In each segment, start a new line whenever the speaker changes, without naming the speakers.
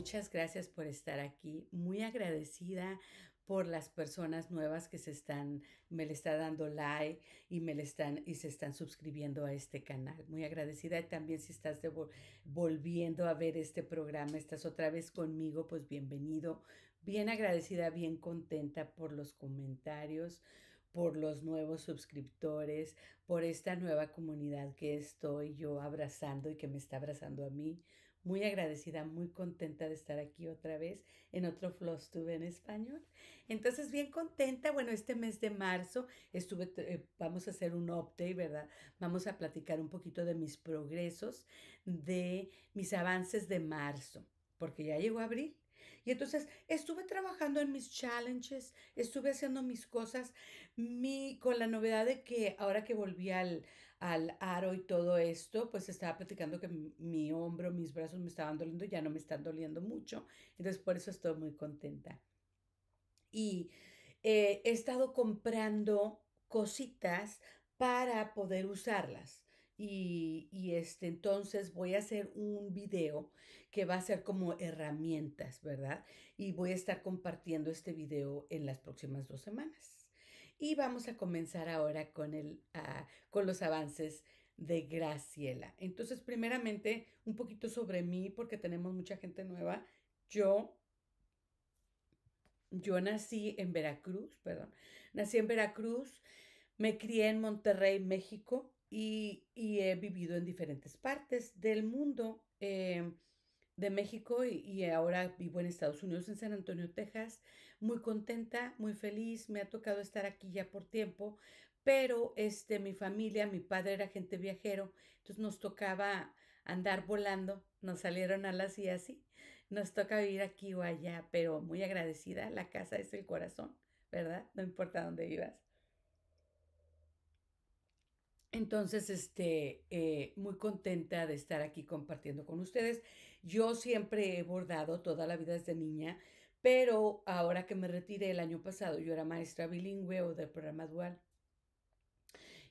Muchas gracias por estar aquí. Muy agradecida por las personas nuevas que se están, me le está dando like y me le están y se están suscribiendo a este canal. Muy agradecida también si estás volviendo a ver este programa, estás otra vez conmigo, pues bienvenido. Bien agradecida, bien contenta por los comentarios, por los nuevos suscriptores, por esta nueva comunidad que estoy yo abrazando y que me está abrazando a mí muy agradecida, muy contenta de estar aquí otra vez en otro Flow Estuve en español. Entonces, bien contenta. Bueno, este mes de marzo estuve, eh, vamos a hacer un update, ¿verdad? Vamos a platicar un poquito de mis progresos, de mis avances de marzo, porque ya llegó abril. Y entonces estuve trabajando en mis challenges, estuve haciendo mis cosas, mi, con la novedad de que ahora que volví al, al aro y todo esto, pues estaba platicando que mi hombro, mis brazos me estaban doliendo, ya no me están doliendo mucho, entonces por eso estoy muy contenta. Y eh, he estado comprando cositas para poder usarlas. Y, y, este, entonces voy a hacer un video que va a ser como herramientas, ¿verdad? Y voy a estar compartiendo este video en las próximas dos semanas. Y vamos a comenzar ahora con, el, ah, con los avances de Graciela. Entonces, primeramente, un poquito sobre mí, porque tenemos mucha gente nueva. Yo yo nací en Veracruz, perdón. Nací en Veracruz, me crié en Monterrey, México, y, he vivido en diferentes partes del mundo eh, de México y, ahora vivo en Estados Unidos, en San Antonio, Texas muy contenta, muy feliz, me ha tocado estar aquí ya por tiempo, pero este, mi familia, mi padre era gente viajero, entonces nos tocaba andar volando, nos salieron alas y así, nos toca vivir aquí o allá, pero muy agradecida, la casa es el corazón, ¿verdad? No importa dónde vivas. Entonces, este, eh, muy contenta de estar aquí compartiendo con ustedes. Yo siempre he bordado toda la vida desde niña. Pero ahora que me retiré el año pasado, yo era maestra bilingüe o del programa dual.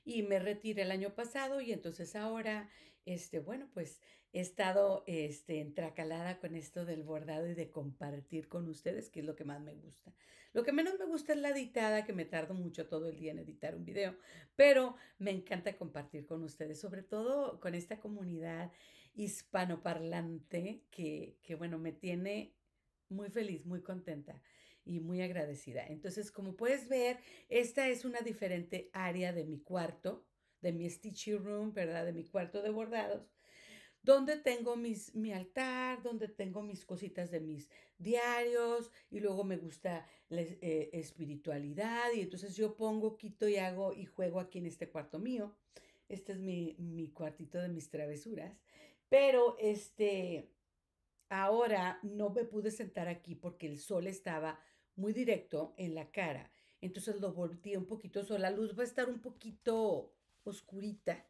Y me retiré el año pasado y entonces ahora, este, bueno, pues he estado este, entracalada con esto del bordado y de compartir con ustedes, que es lo que más me gusta. Lo que menos me gusta es la editada, que me tardo mucho todo el día en editar un video, pero me encanta compartir con ustedes, sobre todo con esta comunidad hispanoparlante que, que bueno, me tiene muy feliz, muy contenta y muy agradecida. Entonces, como puedes ver, esta es una diferente área de mi cuarto, de mi stitchy room, ¿verdad? De mi cuarto de bordados, donde tengo mis, mi altar, donde tengo mis cositas de mis diarios y luego me gusta la eh, espiritualidad y entonces yo pongo, quito y hago y juego aquí en este cuarto mío. Este es mi, mi cuartito de mis travesuras, pero este Ahora no me pude sentar aquí porque el sol estaba muy directo en la cara. Entonces lo volteé un poquito, la luz va a estar un poquito oscurita,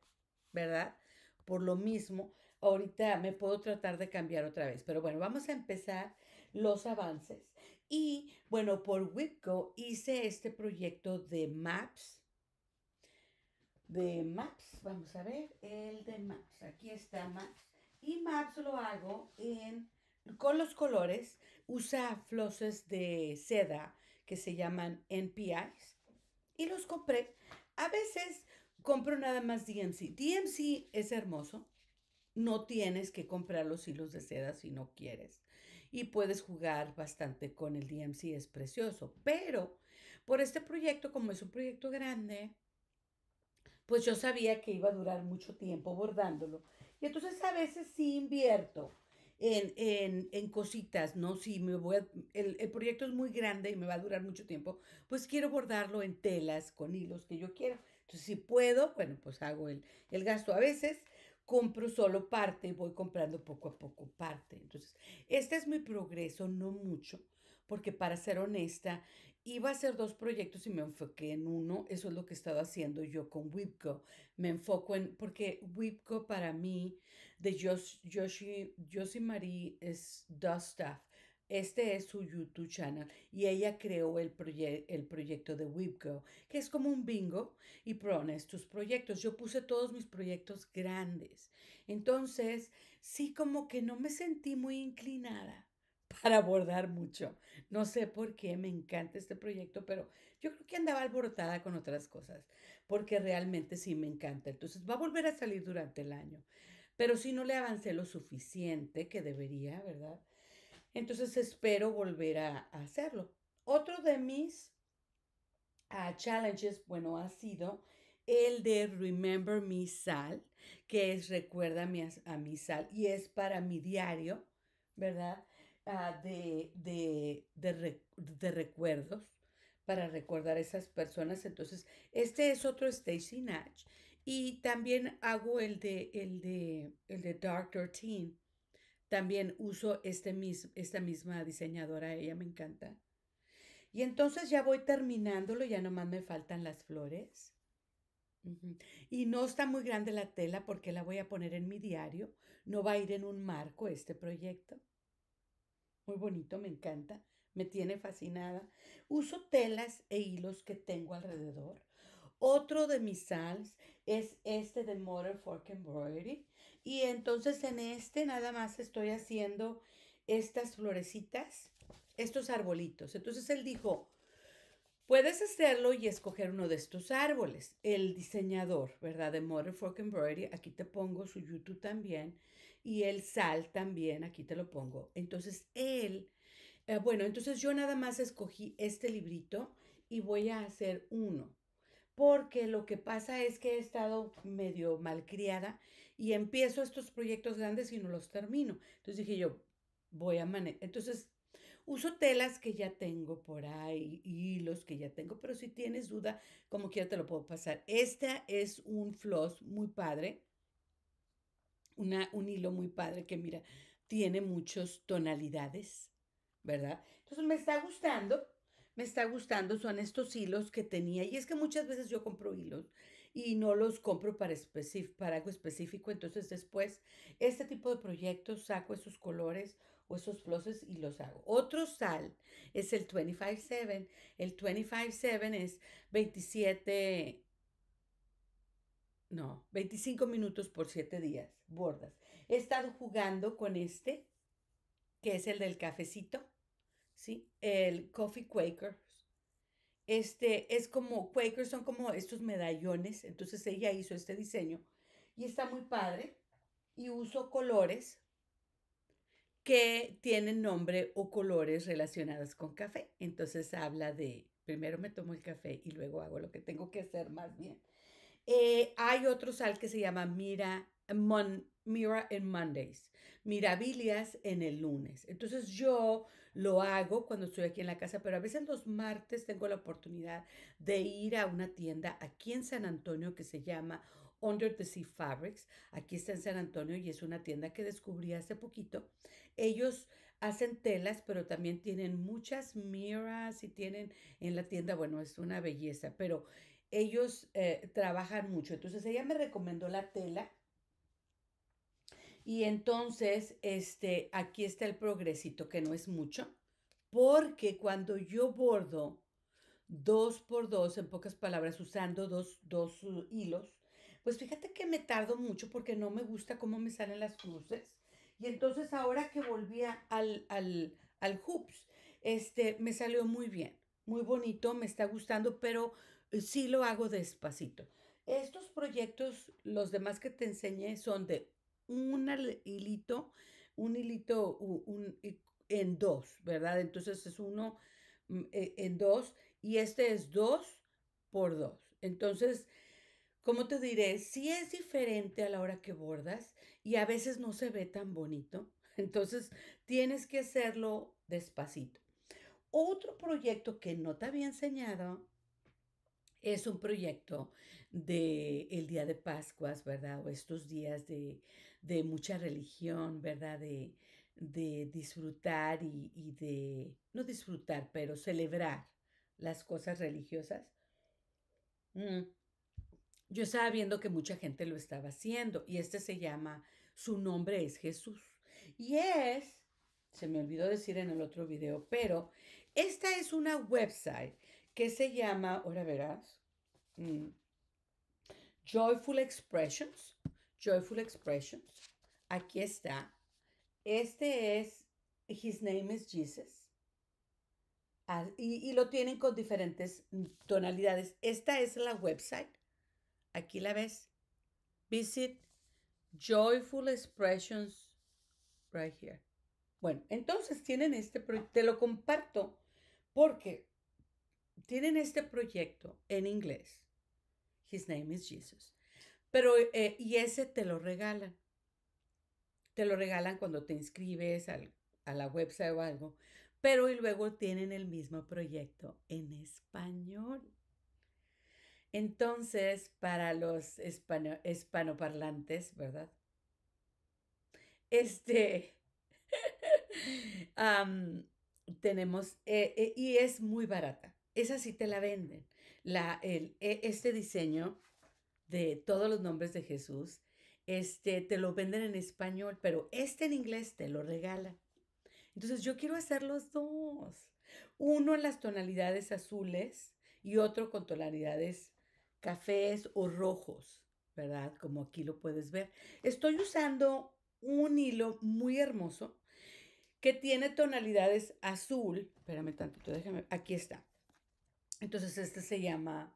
¿verdad? Por lo mismo, ahorita me puedo tratar de cambiar otra vez, pero bueno, vamos a empezar los avances. Y bueno, por Wipco hice este proyecto de Maps. De Maps, vamos a ver, el de Maps. Aquí está Maps. Y más lo hago con los colores. Usa flores de seda que se llaman NPIs. Y los compré. A veces compro nada más DMC. DMC es hermoso. No tienes que comprar los hilos de seda si no quieres. Y puedes jugar bastante con el DMC, es precioso. Pero por este proyecto, como es un proyecto grande, pues yo sabía que iba a durar mucho tiempo bordándolo y entonces a veces sí invierto en, cositas, ¿no? Si me voy el, proyecto es muy grande y me va a durar mucho tiempo, pues quiero bordarlo en telas con hilos que yo quiero. Entonces si puedo, bueno, pues hago el, el gasto. A veces compro solo parte, y voy comprando poco a poco parte. Entonces, este es mi progreso, no mucho, porque para ser honesta, iba a hacer dos proyectos y me enfoqué en uno. Eso es lo que he estado haciendo yo con Wipco. Me enfoco en, porque Wipco para mí, de Josh, Josie Marie, es Stuff. Este es su YouTube channel y ella creó el, el proyecto de Wipco, que es como un bingo y prones tus proyectos. Yo puse todos mis proyectos grandes. Entonces, sí como que no me sentí muy inclinada para abordar mucho. No sé por qué me encanta este proyecto, pero yo creo que andaba alborotada con otras cosas, porque realmente sí me encanta. Entonces va a volver a salir durante el año, pero si no le avancé lo suficiente que debería, ¿verdad? Entonces espero volver a, hacerlo. Otro de mis ah, challenges, bueno, ha sido el de Remember Me Sal, que es Recuerda mi, a mi Sal y es para mi diario, ¿verdad? Ah, de, de, recuerdos para recordar a esas personas. Entonces, este es otro Stacy Natch. Y también hago el de, el de, el de Dark 13. También uso este mismo esta misma diseñadora, ella me encanta. Y entonces ya voy terminándolo, ya nomás me faltan las flores. Y no está muy grande la tela porque la voy a poner en mi diario. No va a ir en un marco este proyecto bonito, me encanta, me tiene fascinada. Uso telas e hilos que tengo alrededor. Otro de mis sals es este de Modern Fork Embroidery. Y entonces en este nada más estoy haciendo estas florecitas, estos arbolitos. Entonces él dijo, Puedes hacerlo y escoger uno de estos árboles. El diseñador, ¿verdad? De Modern Fork Embroidery, aquí te pongo su YouTube también, y el sal también, aquí te lo pongo. Entonces, él, eh, bueno, entonces yo nada más escogí este librito y voy a hacer uno, porque lo que pasa es que he estado medio malcriada y empiezo estos proyectos grandes y no los termino. Entonces dije yo, voy a manejar, entonces Uso telas que ya tengo por ahí, hilos que ya tengo, pero si tienes duda, como quiera te lo puedo pasar. Este es un floss muy padre un hilo muy padre que mira, tiene muchas tonalidades, ¿verdad? Entonces me está gustando, me está gustando, son estos hilos que tenía. Y es que muchas veces yo compro hilos y no los compro para, para algo específico. Entonces después, este tipo de proyectos saco esos colores o esos floses y los hago. Otro sal es el 25-7. El 25-7 es 27, no, 25 minutos por 7 días bordas. He estado jugando con este, que es el del cafecito, ¿sí? El Coffee Quakers. Este es como, Quakers son como estos medallones, entonces ella hizo este diseño y está muy padre y uso colores que tienen nombre o colores relacionados con café. Entonces habla de, primero me tomo el café y luego hago lo que tengo que hacer más bien. Eh, hay otro sal que se llama Mira Mira en Mondays, Mirabilias en el lunes. Entonces yo lo hago cuando estoy aquí en la casa, pero a veces los martes tengo la oportunidad de ir a una tienda aquí en San Antonio que se llama Under the Sea Fabrics. Aquí está en San Antonio y es una tienda que descubrí hace poquito. Ellos hacen telas, pero también tienen muchas miras y tienen en la tienda, bueno, es una belleza, pero ellos eh, trabajan mucho. Entonces ella me recomendó la tela y entonces, este, aquí está el progresito, que no es mucho, porque cuando yo bordo dos por dos, en pocas palabras, usando dos, dos uh, hilos, pues fíjate que me tardo mucho porque no me gusta cómo me salen las cruces. Y entonces ahora que volví al, al, al hoops, este, me salió muy bien, muy bonito, me está gustando, pero eh, sí lo hago despacito. Estos proyectos, los demás que te enseñé, son de un hilito, un hilito en dos, ¿verdad? Entonces es uno mm, e, en dos y este es dos por dos. Entonces, ¿cómo te diré, sí es diferente a la hora que bordas y a veces no se ve tan bonito. Entonces, tienes que hacerlo despacito. Otro proyecto que no te había enseñado es un proyecto de el día de Pascuas, ¿verdad? O estos días de, de mucha religión, ¿verdad? De, disfrutar y, de, no disfrutar, pero celebrar las cosas religiosas. Mm. Yo estaba viendo que mucha gente lo estaba haciendo y este se llama, su nombre es Jesús. Y es, se me olvidó decir en el otro video, pero esta es una website que se llama, ahora verás, mm, Joyful Expressions. Joyful Expressions. Aquí está. Este es His Name is Jesus. Ah, y, lo tienen con diferentes tonalidades. Esta es la website. Aquí la ves. Visit Joyful Expressions right here. Bueno, entonces tienen este Te lo comparto porque tienen este proyecto en inglés. His name is Jesus. Pero, eh, y ese te lo regalan. Te lo regalan cuando te inscribes a la website o algo. Pero y luego tienen el mismo proyecto en español. Entonces, para los hispanoparlantes, ¿verdad? Este, tenemos, eh, eh, y es muy barata. Esa sí te la venden. La, el, e, este diseño de todos los nombres de Jesús, este, te lo venden en español, pero este en inglés te lo regala. Entonces yo quiero hacer los dos. Uno en las tonalidades azules y otro con tonalidades cafés o rojos, ¿verdad? Como aquí lo puedes ver. Estoy usando un hilo muy hermoso que tiene tonalidades azul. Espérame tantito, déjame. Aquí está. Entonces este se llama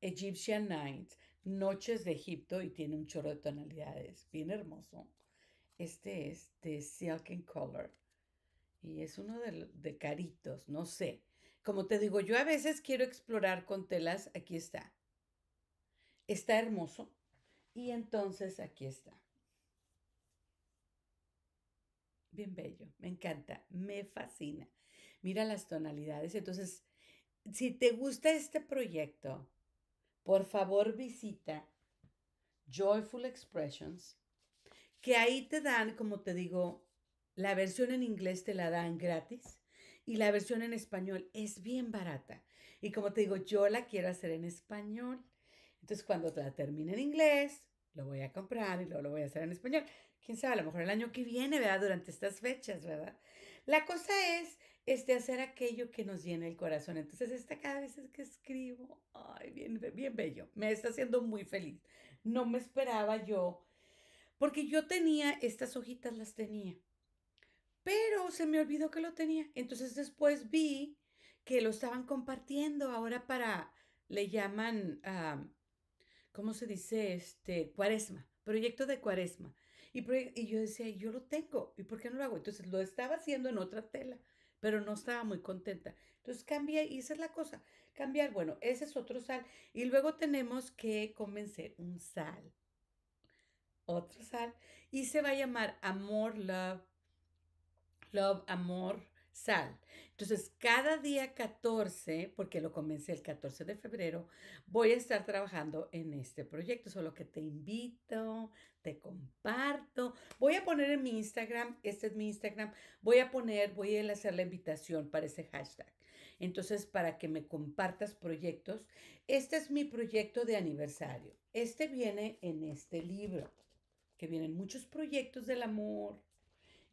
Egyptian Nights. Noches de Egipto y tiene un chorro de tonalidades, bien hermoso. Este es de and Color y es uno de, de caritos, no sé. Como te digo, yo a veces quiero explorar con telas, aquí está. Está hermoso y entonces aquí está. Bien bello, me encanta, me fascina. Mira las tonalidades, entonces si te gusta este proyecto, por favor visita Joyful Expressions, que ahí te dan, como te digo, la versión en inglés te la dan gratis y la versión en español es bien barata. Y como te digo, yo la quiero hacer en español. Entonces, cuando la termine en inglés, lo voy a comprar y luego lo voy a hacer en español. Quién sabe, a lo mejor el año que viene, ¿verdad? Durante estas fechas, ¿verdad? La cosa es este, hacer aquello que nos llena el corazón. Entonces, esta cada vez que escribo, ay, bien, bien bello, me está haciendo muy feliz. No me esperaba yo, porque yo tenía, estas hojitas las tenía, pero se me olvidó que lo tenía. Entonces después vi que lo estaban compartiendo ahora para, le llaman, como ah, ¿cómo se dice? Este, cuaresma, proyecto de cuaresma. Y, y yo decía, yo lo tengo, ¿y por qué no lo hago? Entonces lo estaba haciendo en otra tela pero no estaba muy contenta. Entonces cambia y esa es la cosa, cambiar. Bueno, ese es otro sal. Y luego tenemos que convencer un sal, otro sal, y se va a llamar amor, love, love, amor, sal. Entonces, cada día 14, porque lo comencé el 14 de febrero, voy a estar trabajando en este proyecto. Solo que te invito, te comparto. Voy a poner en mi Instagram, este es mi Instagram, voy a poner, voy a hacer la invitación para ese hashtag. Entonces, para que me compartas proyectos, este es mi proyecto de aniversario. Este viene en este libro, que vienen muchos proyectos del amor,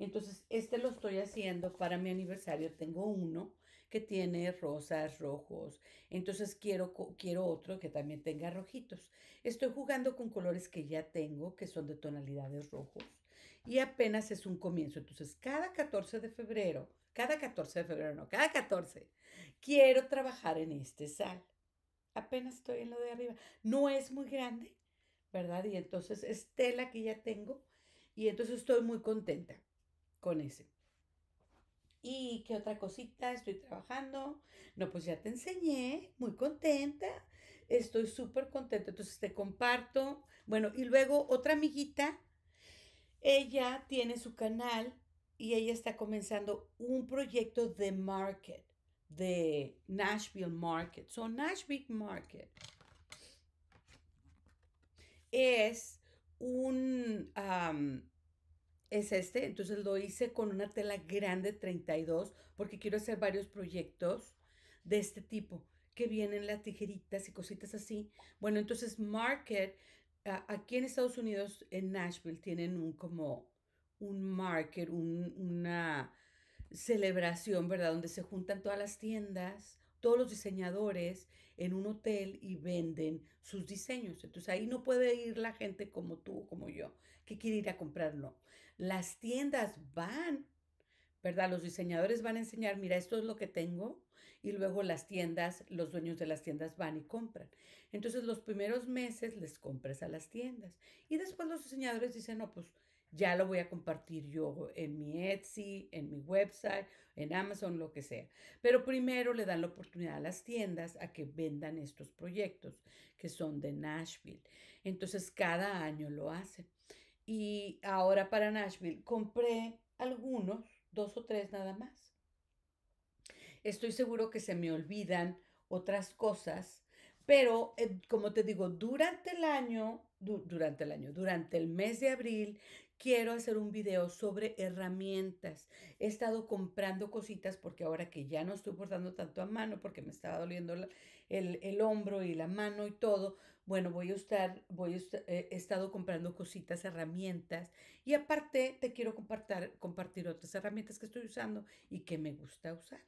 entonces, este lo estoy haciendo para mi aniversario. Tengo uno que tiene rosas, rojos. Entonces, quiero, quiero otro que también tenga rojitos. Estoy jugando con colores que ya tengo, que son de tonalidades rojos. Y apenas es un comienzo. Entonces, cada 14 de febrero, cada 14 de febrero, no, cada 14, quiero trabajar en este sal. Apenas estoy en lo de arriba. No es muy grande, ¿verdad? Y entonces es tela que ya tengo. Y entonces estoy muy contenta con ese. ¿Y qué otra cosita estoy trabajando? No, pues ya te enseñé, muy contenta, estoy súper contenta, entonces te comparto. Bueno, y luego otra amiguita, ella tiene su canal y ella está comenzando un proyecto de market, de Nashville Market. So, Nashville Market es un es este, entonces lo hice con una tela grande 32 porque quiero hacer varios proyectos de este tipo que vienen las tijeritas y cositas así. Bueno, entonces Market, aquí en Estados Unidos, en Nashville, tienen un como un market, una celebración, ¿verdad? Donde se juntan todas las tiendas todos los diseñadores en un hotel y venden sus diseños. Entonces ahí no puede ir la gente como tú, como yo, que quiere ir a comprarlo. Las tiendas van, ¿verdad? Los diseñadores van a enseñar, mira, esto es lo que tengo, y luego las tiendas, los dueños de las tiendas van y compran. Entonces los primeros meses les compras a las tiendas y después los diseñadores dicen, no, pues ya lo voy a compartir yo en mi Etsy, en mi website, en Amazon, lo que sea. Pero primero le dan la oportunidad a las tiendas a que vendan estos proyectos que son de Nashville. Entonces cada año lo hacen. Y ahora para Nashville compré algunos, dos o tres nada más. Estoy seguro que se me olvidan otras cosas, pero eh, como te digo, durante el año, durante el año, durante el mes de abril, quiero hacer un video sobre herramientas. He estado comprando cositas porque ahora que ya no estoy portando tanto a mano porque me estaba doliendo el, el, hombro y la mano y todo, bueno, voy a estar, voy eh, he estado comprando cositas, herramientas y aparte te quiero compartir otras herramientas que estoy usando y que me gusta usar.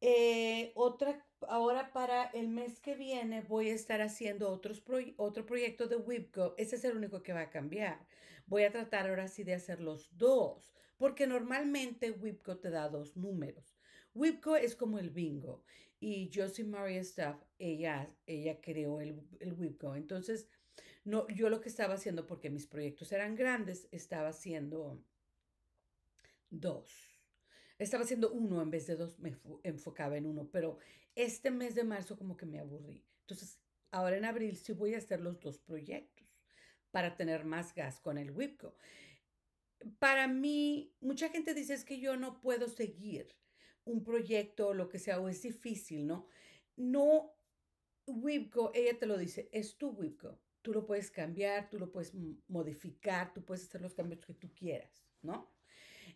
Eh, otra, ahora para el mes que viene voy a estar haciendo otros otro proyecto de WIPCO. Ese es el único que va a cambiar. Voy a tratar ahora sí de hacer los dos, porque normalmente WIPCO te da dos números. WIPCO es como el bingo y Josie Maria Staff, ella, ella creó el, el WIPCO. Entonces, no, yo lo que estaba haciendo, porque mis proyectos eran grandes, estaba haciendo dos estaba haciendo uno en vez de dos, me enfocaba en uno, pero este mes de marzo como que me aburrí. Entonces, ahora en abril sí voy a hacer los dos proyectos para tener más gas con el WIPCO. Para mí, mucha gente dice es que yo no puedo seguir un proyecto lo que sea, o es difícil, ¿no? No, WIPCO, ella te lo dice, es tu WIPCO. Tú lo puedes cambiar, tú lo puedes modificar, tú puedes hacer los cambios que tú quieras, ¿no?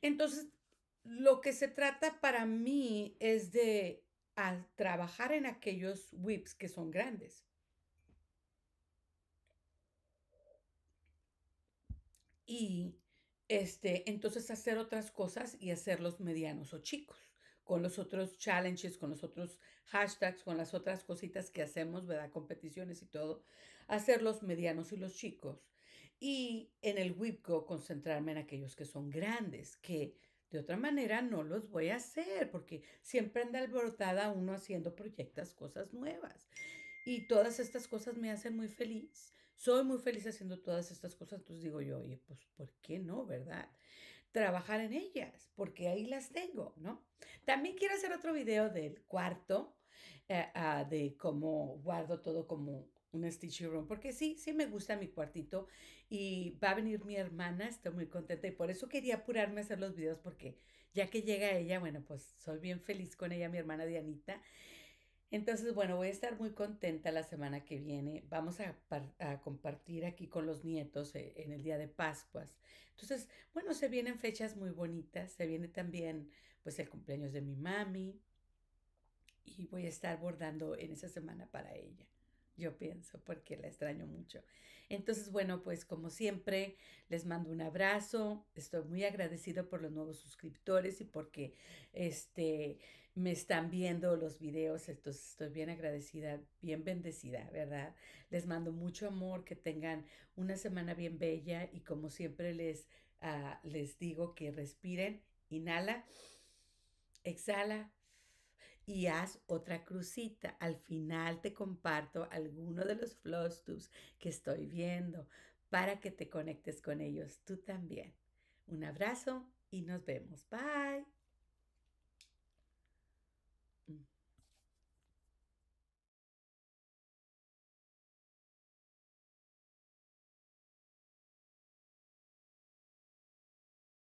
Entonces, lo que se trata para mí es de trabajar en aquellos whips que son grandes. Y este, entonces hacer otras cosas y hacerlos medianos o chicos, con los otros challenges, con los otros hashtags, con las otras cositas que hacemos, ¿verdad? Competiciones y todo, hacer los medianos y los chicos. Y en el WIPCO concentrarme en aquellos que son grandes, que de otra manera no los voy a hacer porque siempre anda alborotada uno haciendo proyectos, cosas nuevas. Y todas estas cosas me hacen muy feliz. Soy muy feliz haciendo todas estas cosas. Entonces digo yo, oye, pues ¿por qué no, verdad? Trabajar en ellas porque ahí las tengo, ¿no? También quiero hacer otro video del cuarto, eh, ah, de cómo guardo todo como un stitchy Room, porque sí, sí me gusta mi cuartito y va a venir mi hermana, estoy muy contenta y por eso quería apurarme a hacer los videos porque ya que llega ella, bueno, pues soy bien feliz con ella, mi hermana Dianita. Entonces, bueno, voy a estar muy contenta la semana que viene. Vamos a, a, compartir aquí con los nietos eh, en el día de Pascuas. Entonces, bueno, se vienen fechas muy bonitas. Se viene también, pues, el cumpleaños de mi mami. Y voy a estar bordando en esa semana para ella yo pienso, porque la extraño mucho. Entonces, bueno, pues como siempre, les mando un abrazo. Estoy muy agradecido por los nuevos suscriptores y porque este, me están viendo los videos. Entonces, estoy bien agradecida, bien bendecida, ¿verdad? Les mando mucho amor, que tengan una semana bien bella y como siempre les, ah, les digo que respiren, inhala, exhala y haz otra crucita. Al final te comparto alguno de los floss que estoy viendo para que te conectes con ellos tú también. Un abrazo y nos vemos. Bye.